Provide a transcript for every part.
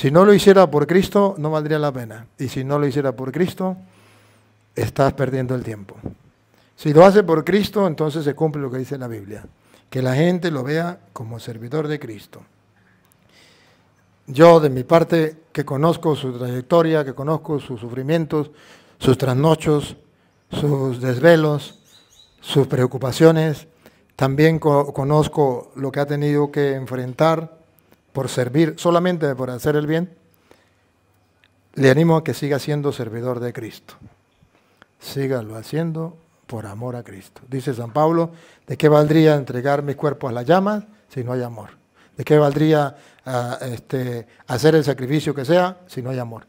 Si no lo hiciera por Cristo, no valdría la pena. Y si no lo hiciera por Cristo, estás perdiendo el tiempo. Si lo hace por Cristo, entonces se cumple lo que dice la Biblia. Que la gente lo vea como servidor de Cristo. Yo, de mi parte, que conozco su trayectoria, que conozco sus sufrimientos, sus trasnochos, sus desvelos, sus preocupaciones, también conozco lo que ha tenido que enfrentar por servir, solamente por hacer el bien, le animo a que siga siendo servidor de Cristo. Sígalo haciendo por amor a Cristo. Dice San Pablo, ¿de qué valdría entregar mi cuerpo a las llamas si no hay amor? ¿De qué valdría ah, este, hacer el sacrificio que sea si no hay amor?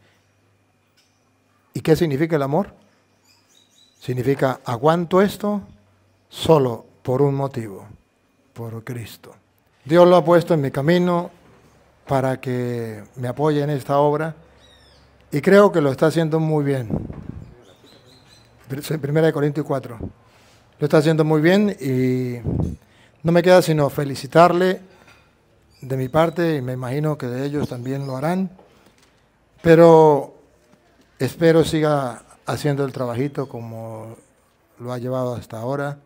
¿Y qué significa el amor? Significa aguanto esto solo por un motivo, por Cristo. Dios lo ha puesto en mi camino, para que me apoye en esta obra y creo que lo está haciendo muy bien. Primera de Corintios 4. Lo está haciendo muy bien y no me queda sino felicitarle de mi parte y me imagino que de ellos también lo harán, pero espero siga haciendo el trabajito como lo ha llevado hasta ahora.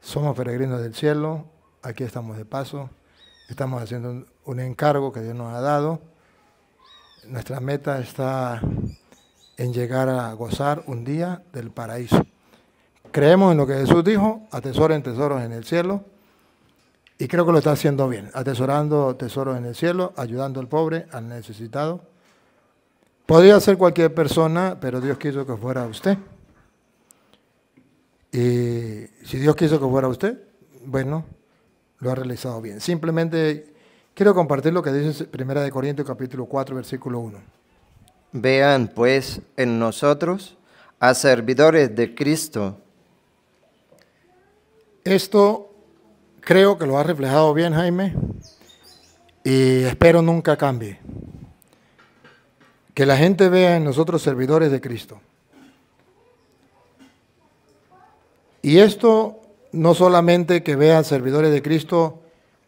Somos peregrinos del cielo, aquí estamos de paso, estamos haciendo un encargo que Dios nos ha dado. Nuestra meta está en llegar a gozar un día del paraíso. Creemos en lo que Jesús dijo, atesoren tesoros en el cielo, y creo que lo está haciendo bien, atesorando tesoros en el cielo, ayudando al pobre, al necesitado. Podría ser cualquier persona, pero Dios quiso que fuera usted. Y si Dios quiso que fuera usted, bueno, lo ha realizado bien. Simplemente Quiero compartir lo que dice 1 Corintios capítulo 4, versículo 1. Vean pues en nosotros a servidores de Cristo. Esto creo que lo ha reflejado bien, Jaime, y espero nunca cambie. Que la gente vea en nosotros servidores de Cristo. Y esto no solamente que vean servidores de Cristo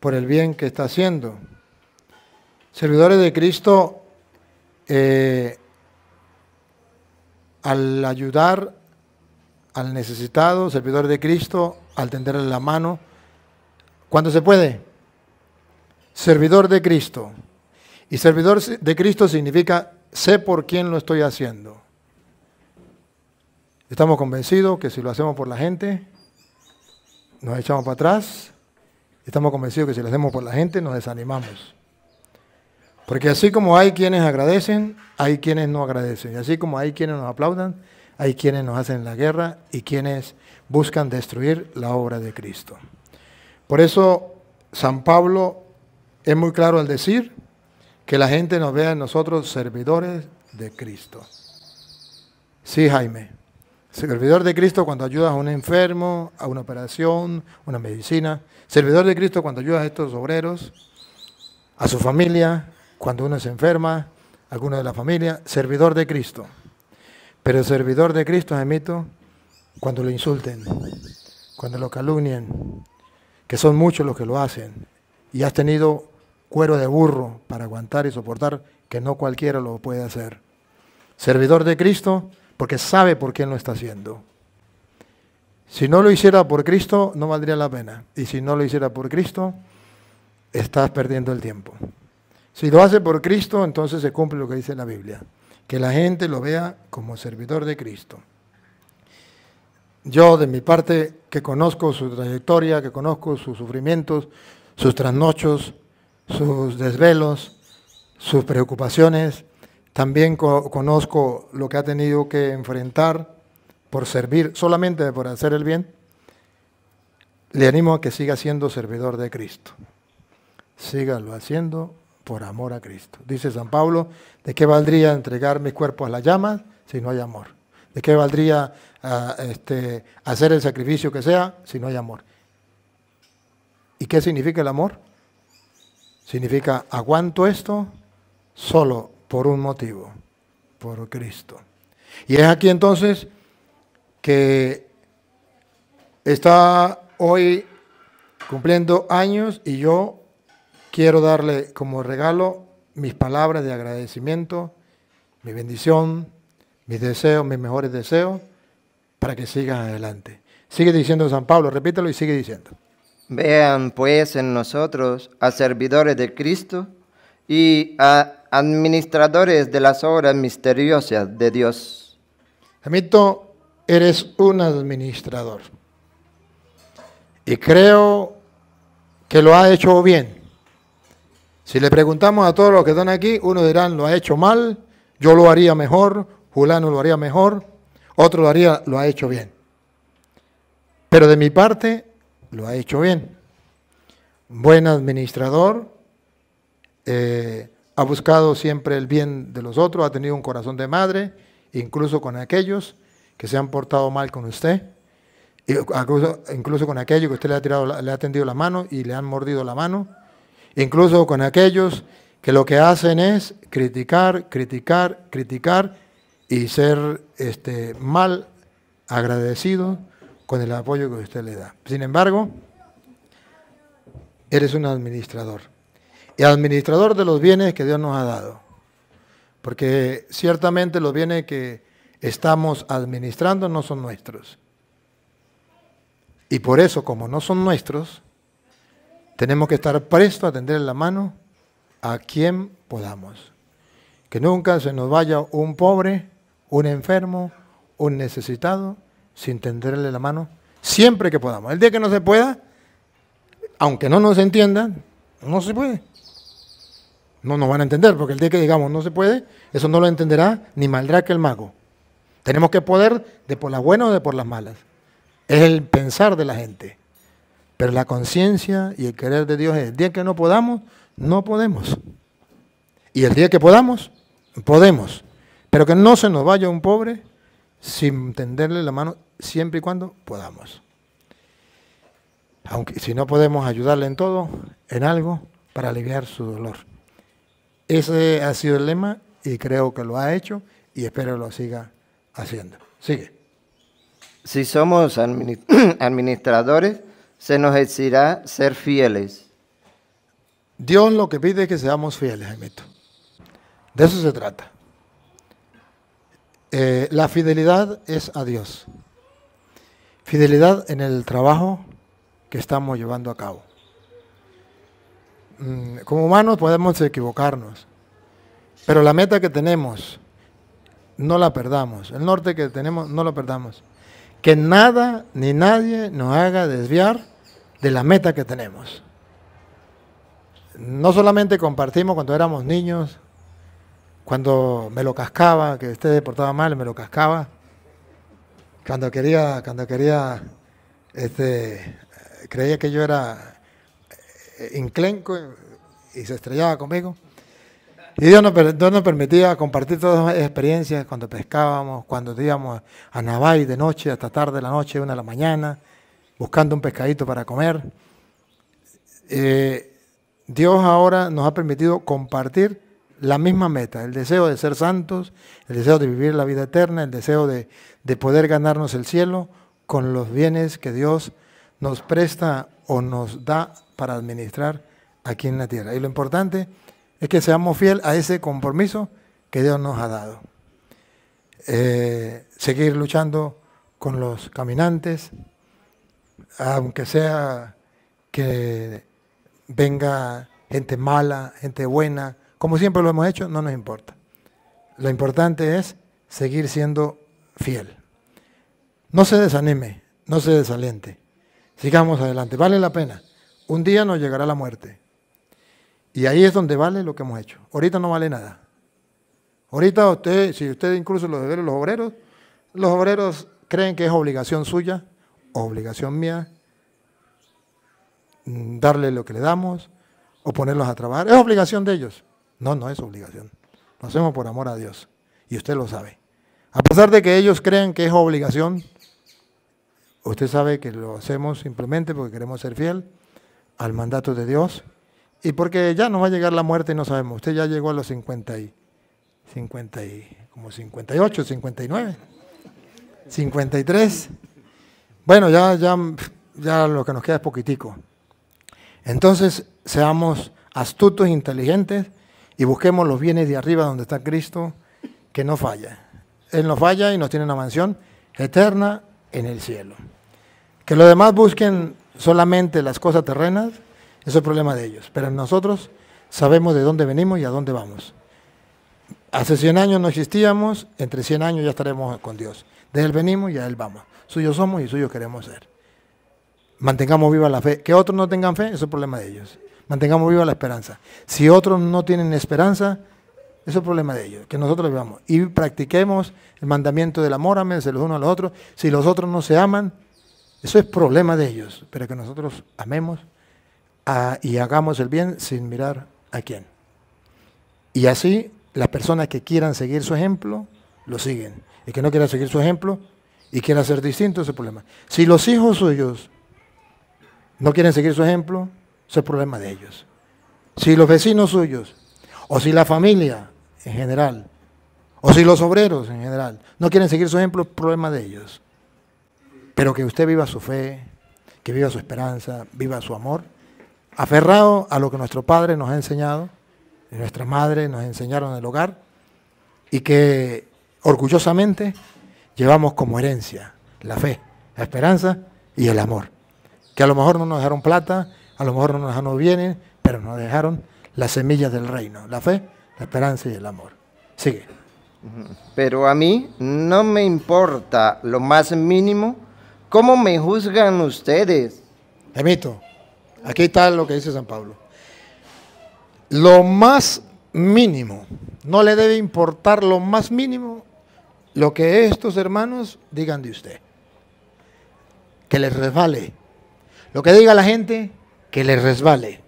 por el bien que está haciendo. Servidores de Cristo, eh, al ayudar al necesitado, servidor de Cristo, al tenderle la mano, cuando se puede, servidor de Cristo. Y servidor de Cristo significa sé por quién lo estoy haciendo. Estamos convencidos que si lo hacemos por la gente, nos echamos para atrás Estamos convencidos que si lo hacemos por la gente nos desanimamos. Porque así como hay quienes agradecen, hay quienes no agradecen. Y así como hay quienes nos aplaudan, hay quienes nos hacen la guerra y quienes buscan destruir la obra de Cristo. Por eso San Pablo es muy claro al decir que la gente nos vea en nosotros servidores de Cristo. Sí, Jaime. Servidor de Cristo cuando ayudas a un enfermo, a una operación, una medicina, Servidor de Cristo cuando ayudas a estos obreros, a su familia, cuando uno se enferma, alguno de la familia, servidor de Cristo. Pero el servidor de Cristo, admito, cuando lo insulten, cuando lo calumnien, que son muchos los que lo hacen, y has tenido cuero de burro para aguantar y soportar, que no cualquiera lo puede hacer. Servidor de Cristo, porque sabe por qué lo está haciendo. Si no lo hiciera por Cristo, no valdría la pena. Y si no lo hiciera por Cristo, estás perdiendo el tiempo. Si lo hace por Cristo, entonces se cumple lo que dice la Biblia. Que la gente lo vea como servidor de Cristo. Yo, de mi parte, que conozco su trayectoria, que conozco sus sufrimientos, sus trasnochos, sus desvelos, sus preocupaciones, también conozco lo que ha tenido que enfrentar por servir, solamente por hacer el bien, le animo a que siga siendo servidor de Cristo. Sígalo haciendo por amor a Cristo. Dice San Pablo, ¿de qué valdría entregar mis cuerpo a las llamas si no hay amor? ¿De qué valdría ah, este, hacer el sacrificio que sea si no hay amor? ¿Y qué significa el amor? Significa aguanto esto solo por un motivo, por Cristo. Y es aquí entonces que está hoy cumpliendo años y yo quiero darle como regalo mis palabras de agradecimiento, mi bendición, mis deseos, mis mejores deseos, para que siga adelante. Sigue diciendo San Pablo, repítelo y sigue diciendo. Vean pues en nosotros a servidores de Cristo y a administradores de las obras misteriosas de Dios. Amito, eres un administrador. Y creo que lo ha hecho bien. Si le preguntamos a todos los que están aquí, uno dirán, lo ha hecho mal, yo lo haría mejor, Julano lo haría mejor, otro lo haría, lo ha hecho bien. Pero de mi parte, lo ha hecho bien. Buen administrador, eh, ha buscado siempre el bien de los otros, ha tenido un corazón de madre, incluso con aquellos que se han portado mal con usted, incluso con aquellos que usted le ha, tirado, le ha tendido la mano y le han mordido la mano, incluso con aquellos que lo que hacen es criticar, criticar, criticar y ser este, mal agradecido con el apoyo que usted le da. Sin embargo, eres un administrador. Y administrador de los bienes que Dios nos ha dado. Porque ciertamente los bienes que estamos administrando no son nuestros. Y por eso, como no son nuestros, tenemos que estar prestos a tender la mano a quien podamos. Que nunca se nos vaya un pobre, un enfermo, un necesitado, sin tenderle la mano, siempre que podamos. El día que no se pueda, aunque no nos entiendan, no se puede. No nos van a entender, porque el día que digamos no se puede, eso no lo entenderá ni maldrá que el mago. Tenemos que poder de por las buenas o de por las malas. Es el pensar de la gente. Pero la conciencia y el querer de Dios es, el día que no podamos, no podemos. Y el día que podamos, podemos. Pero que no se nos vaya un pobre sin tenderle la mano siempre y cuando podamos. Aunque si no podemos ayudarle en todo, en algo, para aliviar su dolor. Ese ha sido el lema y creo que lo ha hecho y espero lo siga haciendo. Sigue. Si somos administradores, se nos decirá ser fieles. Dios lo que pide es que seamos fieles, Jaimito. De eso se trata. Eh, la fidelidad es a Dios. Fidelidad en el trabajo que estamos llevando a cabo. Mm, como humanos podemos equivocarnos, pero la meta que tenemos no la perdamos, el norte que tenemos no lo perdamos. Que nada ni nadie nos haga desviar de la meta que tenemos. No solamente compartimos cuando éramos niños, cuando me lo cascaba, que usted portaba mal, me lo cascaba. Cuando quería, cuando quería, este, creía que yo era inclenco eh, eh, y se estrellaba conmigo. Y Dios nos, permitía compartir todas las experiencias cuando pescábamos, cuando íbamos a Navay de noche hasta tarde de la noche, una de la mañana, buscando un pescadito para comer. Eh, Dios ahora nos ha permitido compartir la misma meta, el deseo de ser santos, el deseo de vivir la vida eterna, el deseo de, de poder ganarnos el cielo con los bienes que Dios nos presta o nos da para administrar aquí en la tierra. Y lo importante es que seamos fieles a ese compromiso que Dios nos ha dado. Eh, seguir luchando con los caminantes, aunque sea que venga gente mala, gente buena, como siempre lo hemos hecho, no nos importa. Lo importante es seguir siendo fiel. No se desanime, no se desaliente. Sigamos adelante, vale la pena. Un día nos llegará la muerte. Y ahí es donde vale lo que hemos hecho. Ahorita no vale nada. Ahorita usted, si usted incluso lo los los obreros, los obreros creen que es obligación suya, obligación mía, mm, darle lo que le damos o ponerlos a trabajar. Es obligación de ellos. No, no es obligación. Lo hacemos por amor a Dios. Y usted lo sabe. A pesar de que ellos crean que es obligación, usted sabe que lo hacemos simplemente porque queremos ser fiel al mandato de Dios y porque ya nos va a llegar la muerte y no sabemos. Usted ya llegó a los 50 y, 58, 59, 53. Bueno, ya, ya, ya lo que nos queda es poquitico. Entonces, seamos astutos, e inteligentes y busquemos los bienes de arriba donde está Cristo, que no falla. Él no falla y nos tiene una mansión eterna en el cielo. Que los demás busquen solamente las cosas terrenas eso es el problema de ellos. Pero nosotros sabemos de dónde venimos y a dónde vamos. Hace 100 años no existíamos, entre 100 años ya estaremos con Dios. De Él venimos y a Él vamos. Suyos somos y suyos queremos ser. Mantengamos viva la fe. Que otros no tengan fe, eso es el problema de ellos. Mantengamos viva la esperanza. Si otros no tienen esperanza, eso es el problema de ellos, que nosotros vivamos. Y practiquemos el mandamiento del amor, se los unos a los otros. Si los otros no se aman, eso es problema de ellos, pero que nosotros amemos y hagamos el bien sin mirar a quién. Y así las personas que quieran seguir su ejemplo, lo siguen. Y que no quiera seguir su ejemplo y quiera ser distinto, ese problema. Si los hijos suyos no quieren seguir su ejemplo, ese es problema de ellos. Si los vecinos suyos, o si la familia en general, o si los obreros en general, no quieren seguir su ejemplo, es problema de ellos. Pero que usted viva su fe, que viva su esperanza, viva su amor aferrado a lo que nuestro padre nos ha enseñado, y nuestra madre nos enseñaron en el hogar, y que orgullosamente llevamos como herencia la fe, la esperanza y el amor. Que a lo mejor no nos dejaron plata, a lo mejor no nos dejaron bienes, pero nos dejaron las semillas del reino, la fe, la esperanza y el amor. Sigue. Pero a mí no me importa lo más mínimo cómo me juzgan ustedes. Emito, Aquí está lo que dice San Pablo. Lo más mínimo, no le debe importar lo más mínimo lo que estos hermanos digan de usted. Que les resbale. Lo que diga la gente, que les resbale.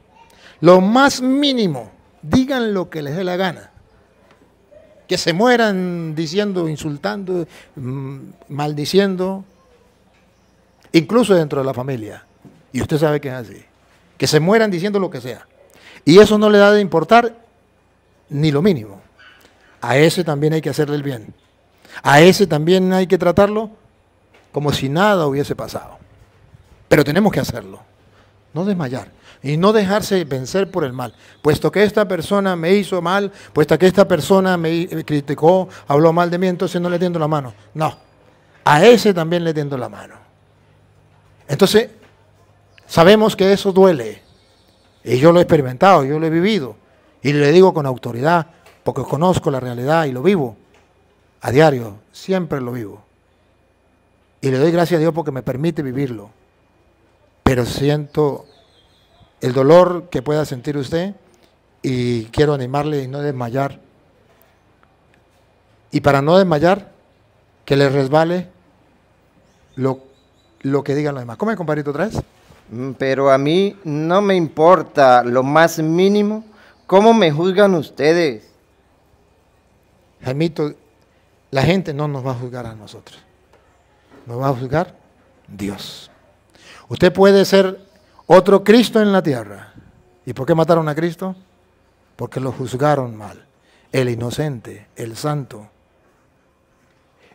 Lo más mínimo, digan lo que les dé la gana. Que se mueran diciendo, insultando, mm, maldiciendo, incluso dentro de la familia. Y usted sabe que es así que se mueran diciendo lo que sea. Y eso no le da de importar ni lo mínimo. A ese también hay que hacerle el bien. A ese también hay que tratarlo como si nada hubiese pasado. Pero tenemos que hacerlo. No desmayar y no dejarse vencer por el mal. Puesto que esta persona me hizo mal, puesto que esta persona me eh, criticó, habló mal de mí, entonces no le tiendo la mano. No, a ese también le tiendo la mano. Entonces, Sabemos que eso duele. Y yo lo he experimentado, yo lo he vivido. Y le digo con autoridad, porque conozco la realidad y lo vivo. A diario, siempre lo vivo. Y le doy gracias a Dios porque me permite vivirlo. Pero siento el dolor que pueda sentir usted y quiero animarle y no desmayar. Y para no desmayar, que le resbale lo, lo que digan los demás. es, compadrito, otra vez. Mm, pero a mí no me importa lo más mínimo cómo me juzgan ustedes. Jaimito, la gente no nos va a juzgar a nosotros, nos va a juzgar Dios. Usted puede ser otro Cristo en la tierra. ¿Y por qué mataron a Cristo? Porque lo juzgaron mal. El inocente, el santo.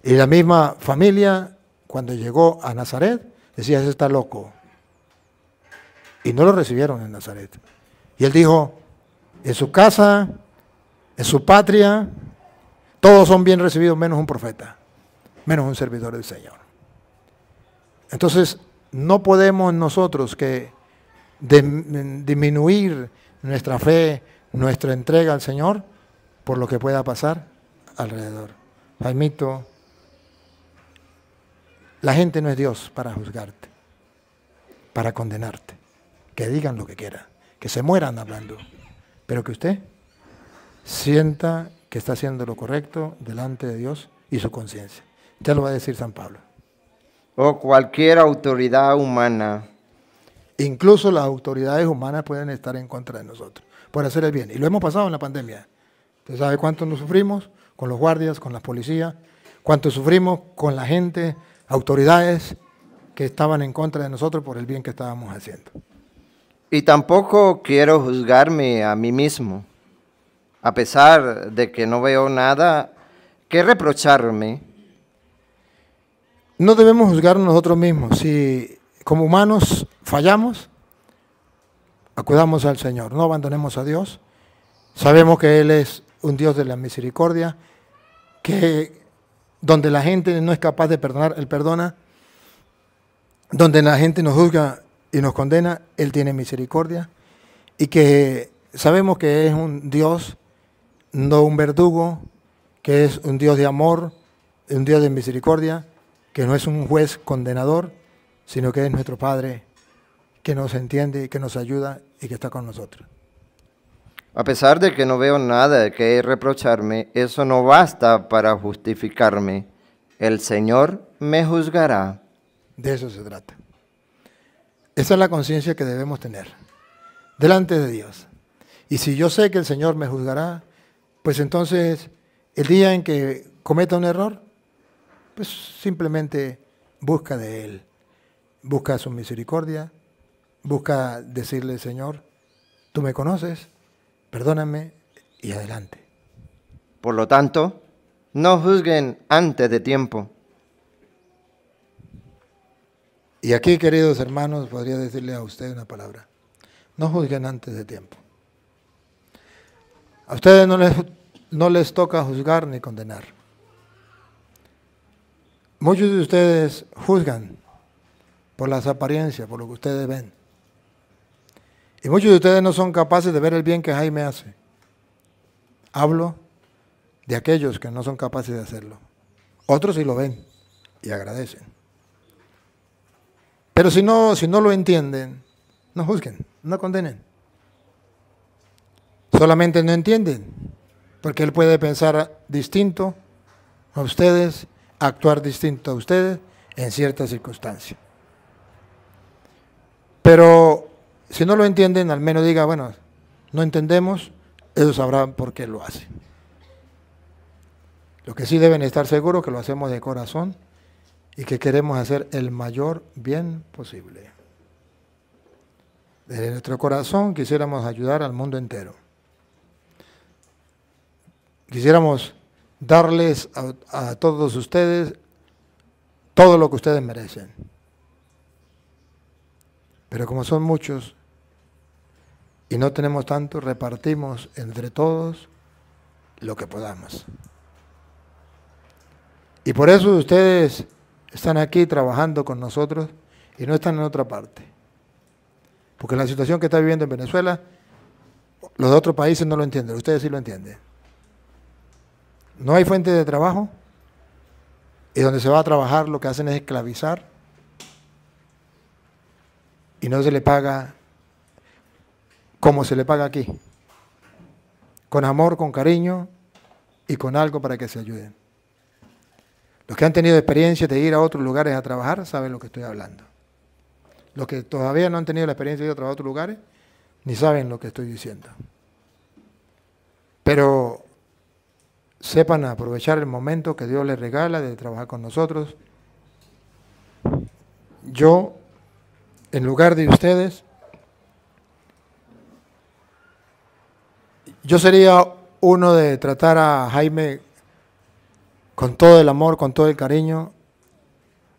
Y la misma familia, cuando llegó a Nazaret, decía, ese está loco, y no lo recibieron en Nazaret. Y él dijo, en su casa, en su patria, todos son bien recibidos menos un profeta, menos un servidor del Señor. Entonces, no podemos nosotros que disminuir nuestra fe, nuestra entrega al Señor por lo que pueda pasar alrededor. admito, la gente no es Dios para juzgarte, para condenarte que digan lo que quieran, que se mueran hablando, pero que usted sienta que está haciendo lo correcto delante de Dios y su conciencia. Ya lo va a decir San Pablo. O cualquier autoridad humana. Incluso las autoridades humanas pueden estar en contra de nosotros por hacer el bien. Y lo hemos pasado en la pandemia. ¿Usted sabe cuánto nos sufrimos? Con los guardias, con las policías, cuánto sufrimos con la gente, autoridades que estaban en contra de nosotros por el bien que estábamos haciendo. Y tampoco quiero juzgarme a mí mismo, a pesar de que no veo nada que reprocharme. No debemos juzgarnos nosotros mismos. Si como humanos fallamos, acudamos al Señor, no abandonemos a Dios. Sabemos que Él es un Dios de la misericordia, que donde la gente no es capaz de perdonar, Él perdona. Donde la gente nos juzga, y nos condena, Él tiene misericordia y que sabemos que es un Dios, no un verdugo, que es un Dios de amor, un Dios de misericordia, que no es un juez condenador, sino que es nuestro Padre que nos entiende y que nos ayuda y que está con nosotros. A pesar de que no veo nada que reprocharme, eso no basta para justificarme. El Señor me juzgará. De eso se trata. Esa es la conciencia que debemos tener delante de Dios. Y si yo sé que el Señor me juzgará, pues entonces el día en que cometa un error, pues simplemente busca de Él, busca su misericordia, busca decirle, Señor, tú me conoces, perdóname y adelante. Por lo tanto, no juzguen antes de tiempo Y aquí, queridos hermanos, podría decirle a usted una palabra. No juzguen antes de tiempo. A ustedes no les, no les toca juzgar ni condenar. Muchos de ustedes juzgan por las apariencias, por lo que ustedes ven. Y muchos de ustedes no son capaces de ver el bien que Jaime hace. Hablo de aquellos que no son capaces de hacerlo. Otros sí lo ven y agradecen. Pero si no, si no lo entienden, no juzguen, no condenen. Solamente no entienden, porque él puede pensar distinto a ustedes, actuar distinto a ustedes en ciertas circunstancias. Pero si no lo entienden, al menos diga, bueno, no entendemos, ellos sabrán por qué lo hacen. Lo que sí deben estar seguros que lo hacemos de corazón y que queremos hacer el mayor bien posible. Desde nuestro corazón quisiéramos ayudar al mundo entero. Quisiéramos darles a, todos ustedes todo lo que ustedes merecen. Pero como son muchos y no tenemos tanto, repartimos entre todos lo que podamos. Y por eso ustedes están aquí trabajando con nosotros y no están en otra parte. Porque la situación que está viviendo en Venezuela, los de otros países no lo entienden, ustedes sí lo entienden. No hay fuente de trabajo y donde se va a trabajar lo que hacen es esclavizar y no se le paga como se le paga aquí, con amor, con cariño y con algo para que se ayuden. Los que han tenido experiencia de ir a otros lugares a trabajar saben lo que estoy hablando. Los que todavía no han tenido la experiencia de ir a otros lugares ni saben lo que estoy diciendo. Pero sepan aprovechar el momento que Dios les regala de trabajar con nosotros. Yo, en lugar de ustedes, yo sería uno de tratar a Jaime con todo el amor, con todo el cariño,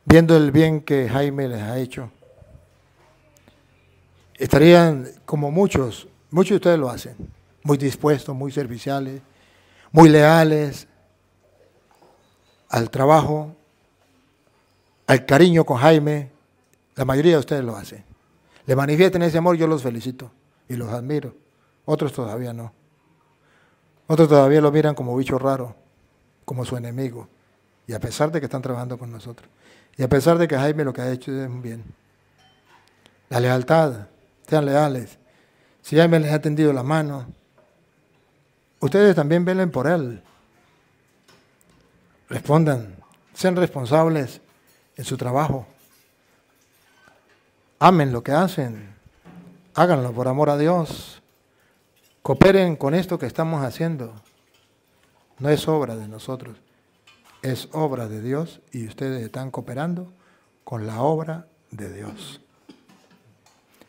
viendo el bien que Jaime les ha hecho. Estarían como muchos, muchos de ustedes lo hacen, muy dispuestos, muy serviciales, muy leales al trabajo, al cariño con Jaime. La mayoría de ustedes lo hacen. Le manifiesten ese amor, yo los felicito y los admiro. Otros todavía no. Otros todavía lo miran como bicho raro como su enemigo. Y a pesar de que están trabajando con nosotros. Y a pesar de que Jaime lo que ha hecho es un bien. La lealtad, sean leales. Si Jaime les ha tendido la mano, ustedes también velen por él. Respondan, sean responsables en su trabajo. Amen lo que hacen. Háganlo por amor a Dios. Cooperen con esto que estamos haciendo. No es obra de nosotros, es obra de Dios y ustedes están cooperando con la obra de Dios.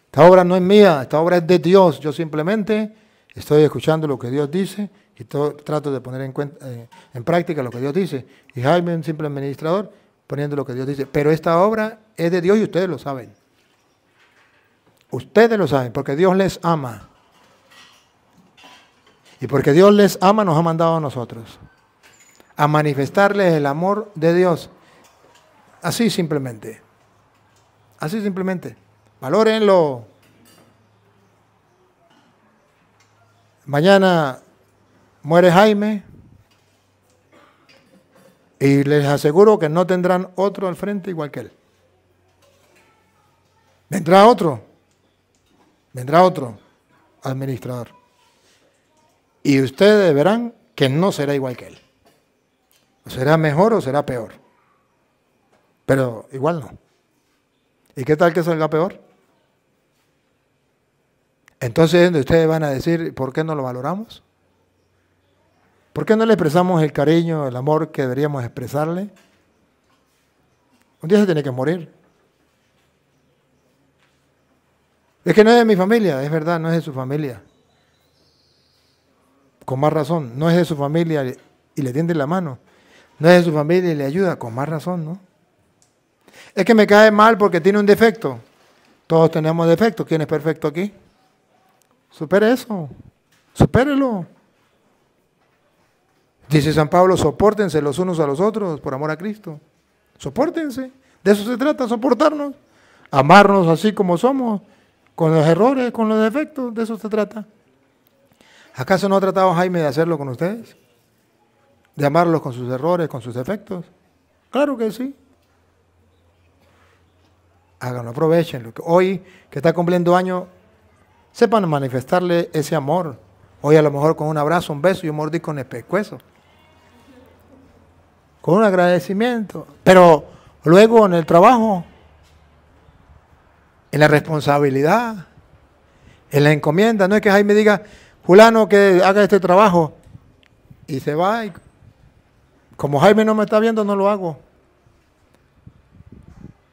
Esta obra no es mía, esta obra es de Dios. Yo simplemente estoy escuchando lo que Dios dice y trato de poner en, eh, en práctica lo que Dios dice. Y Jaime es un simple administrador poniendo lo que Dios dice. Pero esta obra es de Dios y ustedes lo saben. Ustedes lo saben porque Dios les ama. Y porque Dios les ama, nos ha mandado a nosotros a manifestarles el amor de Dios. Así simplemente. Así simplemente. Valórenlo. Mañana muere Jaime y les aseguro que no tendrán otro al frente igual que él. Vendrá otro. Vendrá otro administrador y ustedes verán que no será igual que él. será mejor o será peor. Pero igual no. ¿Y qué tal que salga peor? Entonces ustedes van a decir, ¿por qué no lo valoramos? ¿Por qué no le expresamos el cariño, el amor que deberíamos expresarle? Un día se tiene que morir. Es que no es de mi familia, es verdad, no es de su familia con más razón. No es de su familia y le tiende la mano. No es de su familia y le ayuda, con más razón, ¿no? Es que me cae mal porque tiene un defecto. Todos tenemos defectos. ¿Quién es perfecto aquí? Supere eso. Supérelo. Dice San Pablo, soportense los unos a los otros por amor a Cristo. Soportense. De eso se trata, soportarnos. Amarnos así como somos, con los errores, con los defectos. De eso se trata. ¿Acaso no ha tratado Jaime de hacerlo con ustedes? ¿De amarlos con sus errores, con sus defectos? Claro que sí. Háganlo, aprovechenlo. Hoy que está cumpliendo año, sepan manifestarle ese amor. Hoy a lo mejor con un abrazo, un beso y un mordisco en el pescuezo. Con un agradecimiento. Pero luego en el trabajo, en la responsabilidad, en la encomienda. No es que Jaime diga, fulano que haga este trabajo. Y se va como Jaime no me está viendo, no lo hago.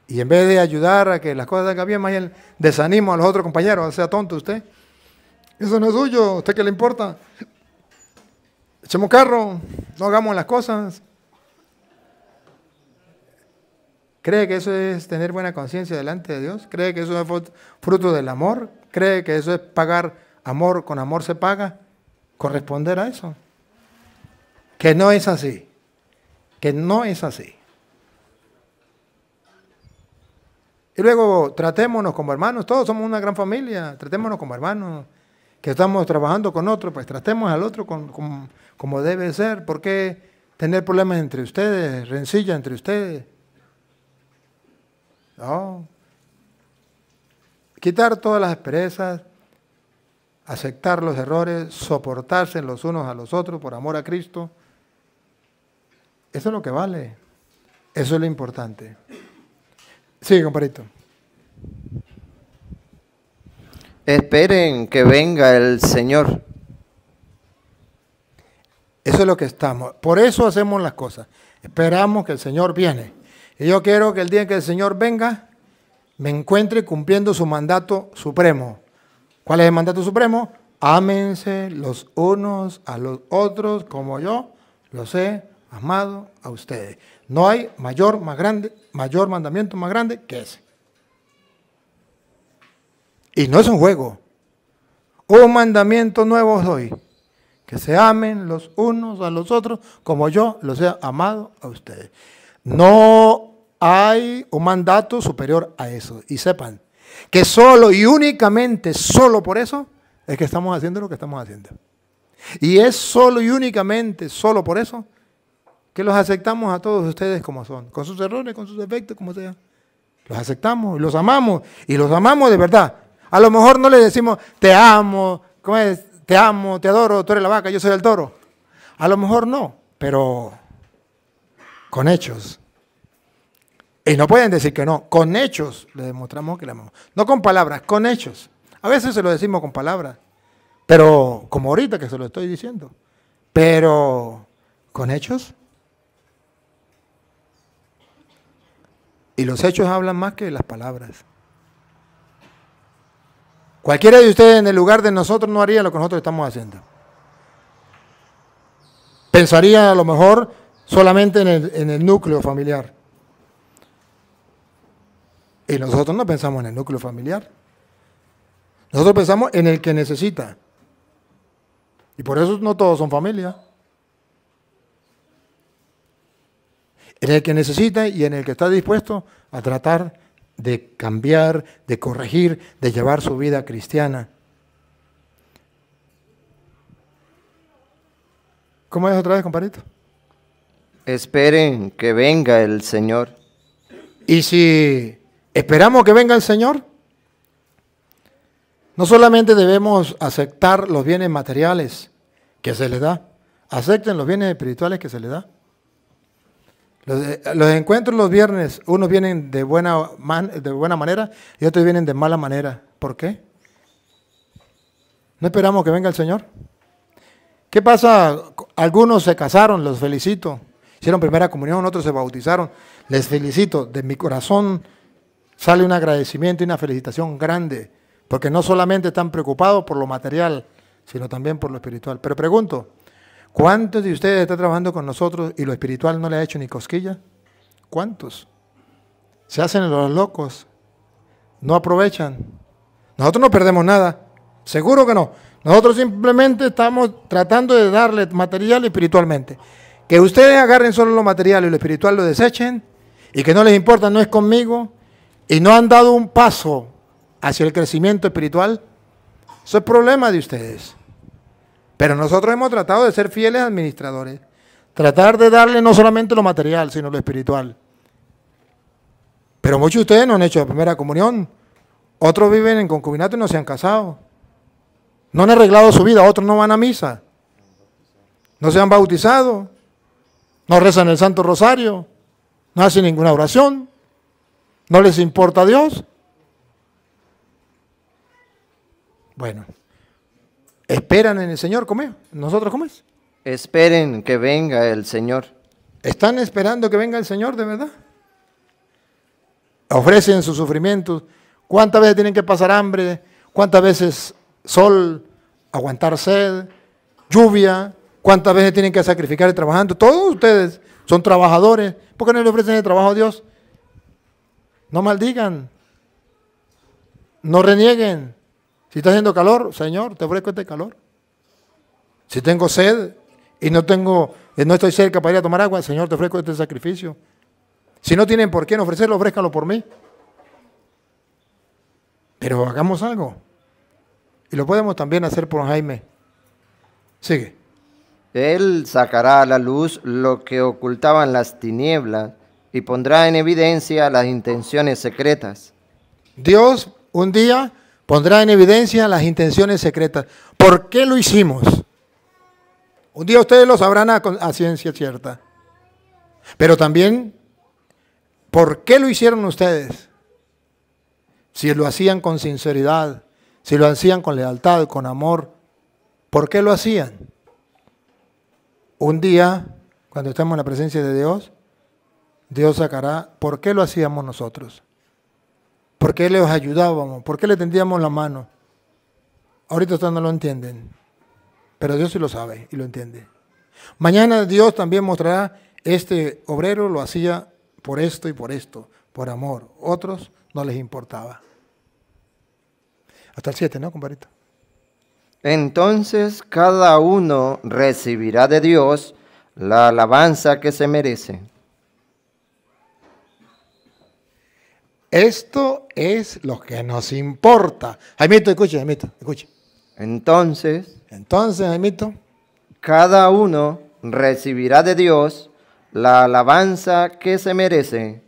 Y en vez de ayudar a que las cosas salgan bien, más bien desanimo a los otros compañeros, sea tonto usted. Eso no es suyo, usted qué le importa? Echemos carro, no hagamos las cosas. ¿Cree que eso es tener buena conciencia delante de Dios? ¿Cree que eso es fruto del amor? ¿Cree que eso es pagar amor con amor se paga, corresponder a eso. Que no es así, que no es así. Y luego tratémonos como hermanos, todos somos una gran familia, tratémonos como hermanos, que estamos trabajando con otro, pues tratemos al otro como debe ser, ¿por qué tener problemas entre ustedes, rencilla entre ustedes? No. Quitar todas las perezas aceptar los errores, soportarse los unos a los otros por amor a Cristo. Eso es lo que vale. Eso es lo importante. Sigue, compadrito. Esperen que venga el Señor. Eso es lo que estamos. Por eso hacemos las cosas. Esperamos que el Señor viene. Y yo quiero que el día que el Señor venga, me encuentre cumpliendo su mandato supremo. ¿Cuál es el mandato supremo? Ámense los unos a los otros como yo los he amado a ustedes. No hay mayor, más grande, mayor mandamiento más grande que ese. Y no es un juego. Un mandamiento nuevo os doy. Que se amen los unos a los otros como yo los he amado a ustedes. No hay un mandato superior a eso. Y sepan, que solo y únicamente, solo por eso, es que estamos haciendo lo que estamos haciendo. Y es solo y únicamente, solo por eso, que los aceptamos a todos ustedes como son, con sus errores, con sus defectos, como sea. Los aceptamos, y los amamos, y los amamos de verdad. A lo mejor no les decimos, te amo, ¿cómo Te amo, te adoro, tú eres la vaca, yo soy el toro. A lo mejor no, pero con hechos y no pueden decir que no. Con hechos le demostramos que le amamos. No con palabras, con hechos. A veces se lo decimos con palabras. Pero como ahorita que se lo estoy diciendo. Pero con hechos. Y los hechos hablan más que las palabras. Cualquiera de ustedes en el lugar de nosotros no haría lo que nosotros estamos haciendo. Pensaría a lo mejor solamente en el, en el núcleo familiar. Y nosotros no pensamos en el núcleo familiar. Nosotros pensamos en el que necesita. Y por eso no todos son familia. En el que necesita y en el que está dispuesto a tratar de cambiar, de corregir, de llevar su vida cristiana. ¿Cómo es otra vez, compadrito? Esperen que venga el Señor. Y si ¿Esperamos que venga el Señor? No solamente debemos aceptar los bienes materiales que se les da, acepten los bienes espirituales que se les da. Eh, los, encuentros los viernes, unos vienen de buena, de buena manera y otros vienen de mala manera. ¿Por qué? ¿No esperamos que venga el Señor? ¿Qué pasa? Algunos se casaron, los felicito. Hicieron primera comunión, otros se bautizaron. Les felicito de mi corazón sale un agradecimiento y una felicitación grande, porque no solamente están preocupados por lo material, sino también por lo espiritual. Pero pregunto, ¿cuántos de ustedes están trabajando con nosotros y lo espiritual no le ha hecho ni cosquilla? ¿Cuántos? Se hacen los locos, no aprovechan. Nosotros no perdemos nada, seguro que no. Nosotros simplemente estamos tratando de darle material espiritualmente. Que ustedes agarren solo lo material y lo espiritual lo desechen y que no les importa, no es conmigo, y no han dado un paso hacia el crecimiento espiritual, eso es problema de ustedes. Pero nosotros hemos tratado de ser fieles administradores, tratar de darle no solamente lo material, sino lo espiritual. Pero muchos de ustedes no han hecho la primera comunión, otros viven en concubinato y no se han casado, no han arreglado su vida, otros no van a misa, no se han bautizado, no rezan el Santo Rosario, no hacen ninguna oración. ¿No les importa a Dios? Bueno, ¿esperan en el Señor comer? ¿Nosotros es? Esperen que venga el Señor. ¿Están esperando que venga el Señor de verdad? Ofrecen sus sufrimientos. ¿Cuántas veces tienen que pasar hambre? ¿Cuántas veces sol, aguantar sed, lluvia? ¿Cuántas veces tienen que sacrificar trabajando? Todos ustedes son trabajadores. ¿Por qué no le ofrecen el trabajo a Dios? No maldigan. No renieguen. Si está haciendo calor, Señor, te ofrezco este calor. Si tengo sed y no tengo, no estoy cerca para ir a tomar agua, Señor, te ofrezco este sacrificio. Si no tienen por qué ofrecerlo, ofrézcalo por mí. Pero hagamos algo. Y lo podemos también hacer por Jaime. Sigue. Él sacará a la luz lo que ocultaban las tinieblas y pondrá en evidencia las intenciones secretas. Dios un día pondrá en evidencia las intenciones secretas. ¿Por qué lo hicimos? Un día ustedes lo sabrán a, ciencia cierta. Pero también, ¿por qué lo hicieron ustedes? Si lo hacían con sinceridad, si lo hacían con lealtad, con amor, ¿por qué lo hacían? Un día, cuando estamos en la presencia de Dios, Dios sacará por qué lo hacíamos nosotros, por qué les ayudábamos, por qué le tendíamos la mano. Ahorita ustedes no lo entienden, pero Dios sí lo sabe y lo entiende. Mañana Dios también mostrará, este obrero lo hacía por esto y por esto, por amor. Otros no les importaba. Hasta el 7, ¿no, compadrito? Entonces cada uno recibirá de Dios la alabanza que se merece. Esto es lo que nos importa. Jaimito, escuche, Jaimito, escuche. Entonces, entonces, Jaimito, cada uno recibirá de Dios la alabanza que se merece.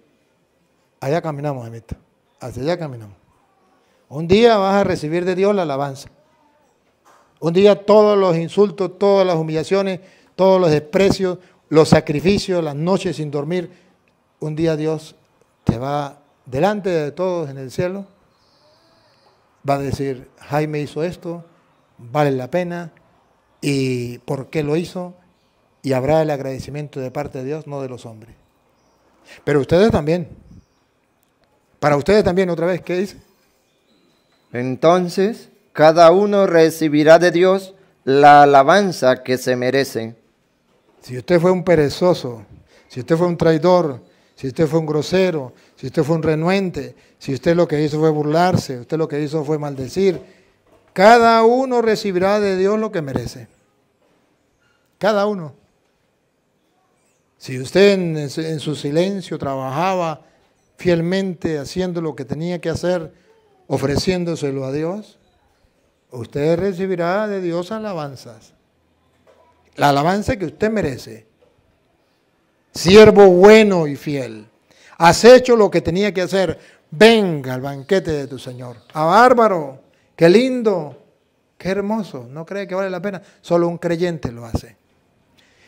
Allá caminamos, Jaimito. Hacia allá caminamos. Un día vas a recibir de Dios la alabanza. Un día todos los insultos, todas las humillaciones, todos los desprecios, los sacrificios, las noches sin dormir, un día Dios te va a delante de todos en el cielo, va a decir, Jaime hizo esto, vale la pena, y por qué lo hizo, y habrá el agradecimiento de parte de Dios, no de los hombres. Pero ustedes también, para ustedes también otra vez, ¿qué dice? Entonces, cada uno recibirá de Dios la alabanza que se merece. Si usted fue un perezoso, si usted fue un traidor, si usted fue un grosero, si usted fue un renuente, si usted lo que hizo fue burlarse, usted lo que hizo fue maldecir. Cada uno recibirá de Dios lo que merece. Cada uno. Si usted en, en su silencio trabajaba fielmente haciendo lo que tenía que hacer, ofreciéndoselo a Dios, usted recibirá de Dios alabanzas. La alabanza que usted merece siervo bueno y fiel. Has hecho lo que tenía que hacer. Venga al banquete de tu Señor. A ah, bárbaro, qué lindo, qué hermoso. No cree que vale la pena. Solo un creyente lo hace.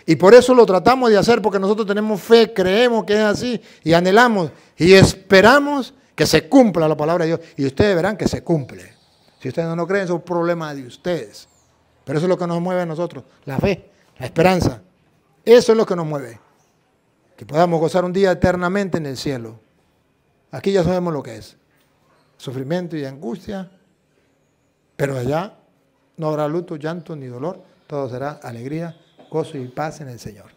Y por eso lo tratamos de hacer, porque nosotros tenemos fe, creemos que es así y anhelamos y esperamos que se cumpla la palabra de Dios. Y ustedes verán que se cumple. Si ustedes no creen, es un problema de ustedes. Pero eso es lo que nos mueve a nosotros, la fe, la esperanza. Eso es lo que nos mueve que podamos gozar un día eternamente en el cielo. Aquí ya sabemos lo que es, sufrimiento y angustia, pero allá no habrá luto, llanto ni dolor, todo será alegría, gozo y paz en el Señor.